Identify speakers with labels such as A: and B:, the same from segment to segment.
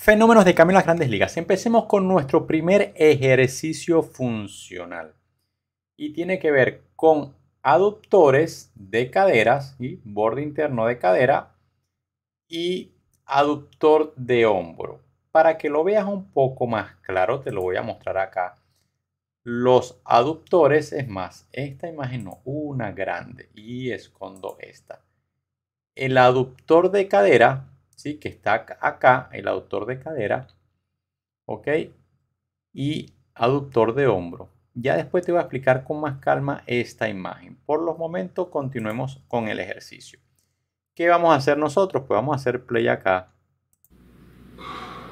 A: Fenómenos de cambio en las grandes ligas. Empecemos con nuestro primer ejercicio funcional. Y tiene que ver con aductores de caderas, y borde interno de cadera y aductor de hombro. Para que lo veas un poco más claro, te lo voy a mostrar acá. Los aductores, es más, esta imagen no, una grande y escondo esta. El aductor de cadera que está acá, el aductor de cadera, ¿ok? Y aductor de hombro. Ya después te voy a explicar con más calma esta imagen. Por los momentos continuemos con el ejercicio. ¿Qué vamos a hacer nosotros? Pues vamos a hacer play acá.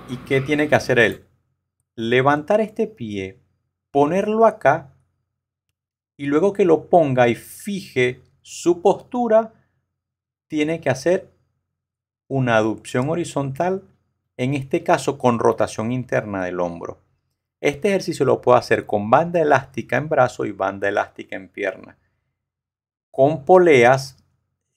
A: ¿Y qué tiene que hacer él? Levantar este pie, ponerlo acá y luego que lo ponga y fije su postura, tiene que hacer una aducción horizontal, en este caso con rotación interna del hombro. Este ejercicio lo puedo hacer con banda elástica en brazo y banda elástica en pierna. Con poleas,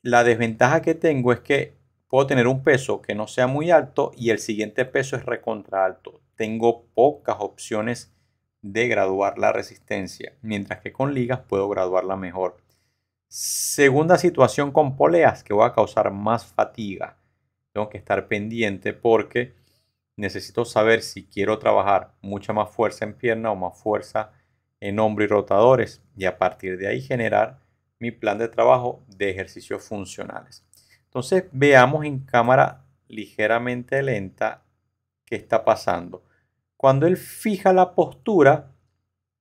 A: la desventaja que tengo es que puedo tener un peso que no sea muy alto y el siguiente peso es recontra alto. Tengo pocas opciones de graduar la resistencia, mientras que con ligas puedo graduarla mejor. Segunda situación con poleas que va a causar más fatiga tengo que estar pendiente porque necesito saber si quiero trabajar mucha más fuerza en pierna o más fuerza en hombro y rotadores y a partir de ahí generar mi plan de trabajo de ejercicios funcionales. Entonces veamos en cámara ligeramente lenta qué está pasando. Cuando él fija la postura,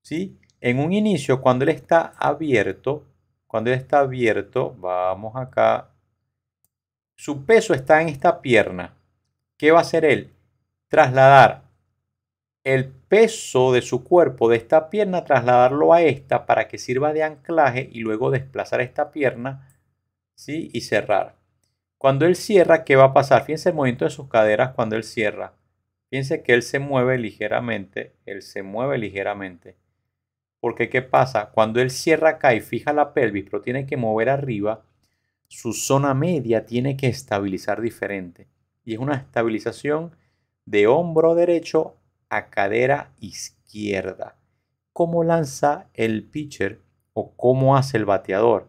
A: ¿sí? en un inicio, cuando él está abierto, cuando él está abierto, vamos acá su peso está en esta pierna. ¿Qué va a hacer él? Trasladar el peso de su cuerpo de esta pierna, trasladarlo a esta para que sirva de anclaje y luego desplazar esta pierna ¿sí? y cerrar. Cuando él cierra, ¿qué va a pasar? Fíjense el movimiento de sus caderas cuando él cierra. Fíjense que él se mueve ligeramente, él se mueve ligeramente. Porque ¿qué pasa? Cuando él cierra acá y fija la pelvis, pero tiene que mover arriba, su zona media tiene que estabilizar diferente. Y es una estabilización de hombro derecho a cadera izquierda. ¿Cómo lanza el pitcher o cómo hace el bateador?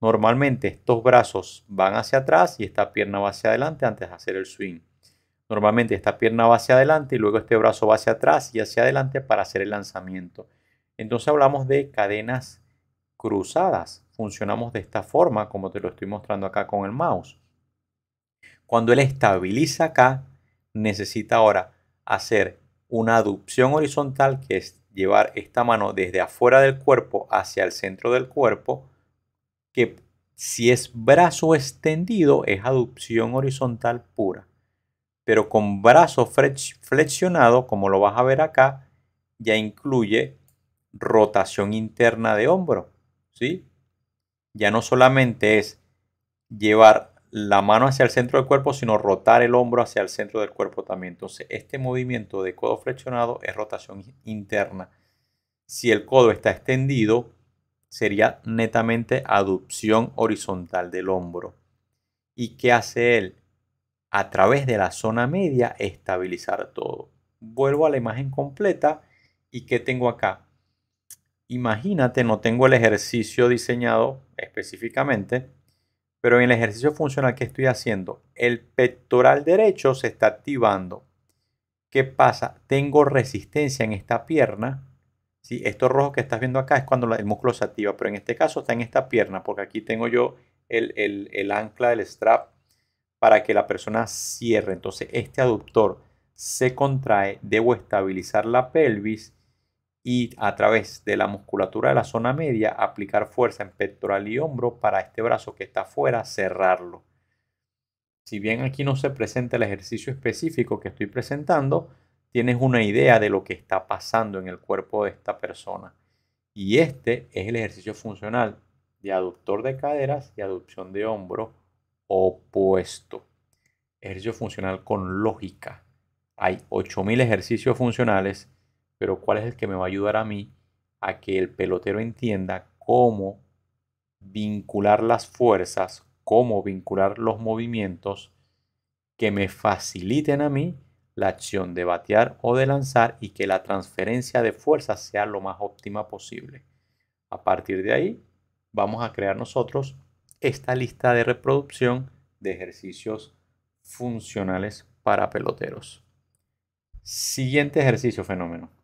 A: Normalmente estos brazos van hacia atrás y esta pierna va hacia adelante antes de hacer el swing. Normalmente esta pierna va hacia adelante y luego este brazo va hacia atrás y hacia adelante para hacer el lanzamiento. Entonces hablamos de cadenas cruzadas funcionamos de esta forma, como te lo estoy mostrando acá con el mouse. Cuando él estabiliza acá, necesita ahora hacer una aducción horizontal, que es llevar esta mano desde afuera del cuerpo hacia el centro del cuerpo, que si es brazo extendido es aducción horizontal pura. Pero con brazo flexionado, como lo vas a ver acá, ya incluye rotación interna de hombro. ¿sí? ya no solamente es llevar la mano hacia el centro del cuerpo, sino rotar el hombro hacia el centro del cuerpo también. Entonces, este movimiento de codo flexionado es rotación interna. Si el codo está extendido, sería netamente aducción horizontal del hombro. ¿Y qué hace él? A través de la zona media, estabilizar todo. Vuelvo a la imagen completa y ¿qué tengo acá? Imagínate, no tengo el ejercicio diseñado específicamente, pero en el ejercicio funcional que estoy haciendo, el pectoral derecho se está activando. ¿Qué pasa? Tengo resistencia en esta pierna. si Esto rojo que estás viendo acá es cuando el músculo se activa, pero en este caso está en esta pierna, porque aquí tengo yo el, el ancla del strap para que la persona cierre. Entonces este aductor se contrae, debo estabilizar la pelvis y a través de la musculatura de la zona media aplicar fuerza en pectoral y hombro para este brazo que está fuera cerrarlo. Si bien aquí no se presenta el ejercicio específico que estoy presentando, tienes una idea de lo que está pasando en el cuerpo de esta persona. Y este es el ejercicio funcional de aductor de caderas y aducción de hombro opuesto. Ejercicio funcional con lógica. Hay 8.000 ejercicios funcionales pero cuál es el que me va a ayudar a mí a que el pelotero entienda cómo vincular las fuerzas, cómo vincular los movimientos que me faciliten a mí la acción de batear o de lanzar y que la transferencia de fuerzas sea lo más óptima posible. A partir de ahí, vamos a crear nosotros esta lista de reproducción de ejercicios funcionales para peloteros. Siguiente ejercicio fenómeno.